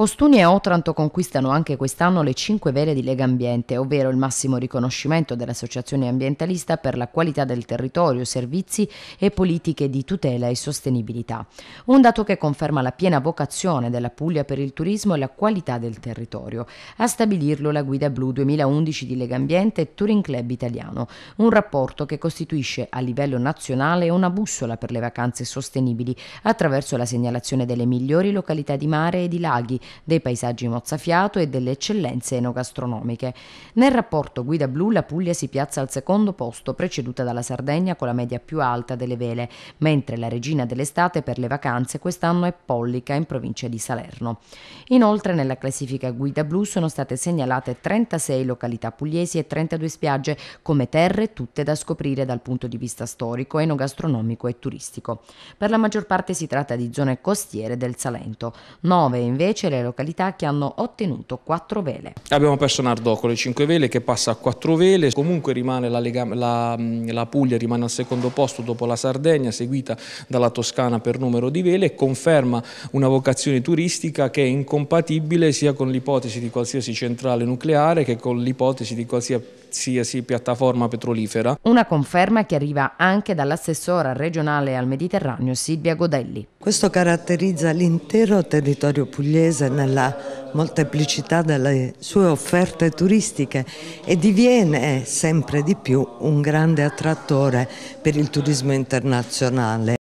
Ostuni e Otranto conquistano anche quest'anno le 5 vele di Lega Ambiente, ovvero il massimo riconoscimento dell'associazione ambientalista per la qualità del territorio, servizi e politiche di tutela e sostenibilità. Un dato che conferma la piena vocazione della Puglia per il turismo e la qualità del territorio. A stabilirlo la Guida Blu 2011 di Lega Ambiente e Touring Club Italiano, un rapporto che costituisce a livello nazionale una bussola per le vacanze sostenibili attraverso la segnalazione delle migliori località di mare e di laghi dei paesaggi mozzafiato e delle eccellenze enogastronomiche. Nel rapporto Guida Blu la Puglia si piazza al secondo posto, preceduta dalla Sardegna con la media più alta delle vele, mentre la regina dell'estate per le vacanze quest'anno è Pollica in provincia di Salerno. Inoltre nella classifica Guida Blu sono state segnalate 36 località pugliesi e 32 spiagge come terre tutte da scoprire dal punto di vista storico, enogastronomico e turistico. Per la maggior parte si tratta di zone costiere del Salento. 9 invece le le località che hanno ottenuto quattro vele. Abbiamo perso Nardo con le cinque vele che passa a quattro vele, comunque rimane la, Lega, la, la Puglia rimane al secondo posto dopo la Sardegna seguita dalla Toscana per numero di vele conferma una vocazione turistica che è incompatibile sia con l'ipotesi di qualsiasi centrale nucleare che con l'ipotesi di qualsiasi qualsiasi piattaforma petrolifera. Una conferma che arriva anche dall'assessora regionale al Mediterraneo Silvia Godelli. Questo caratterizza l'intero territorio pugliese nella molteplicità delle sue offerte turistiche e diviene sempre di più un grande attrattore per il turismo internazionale.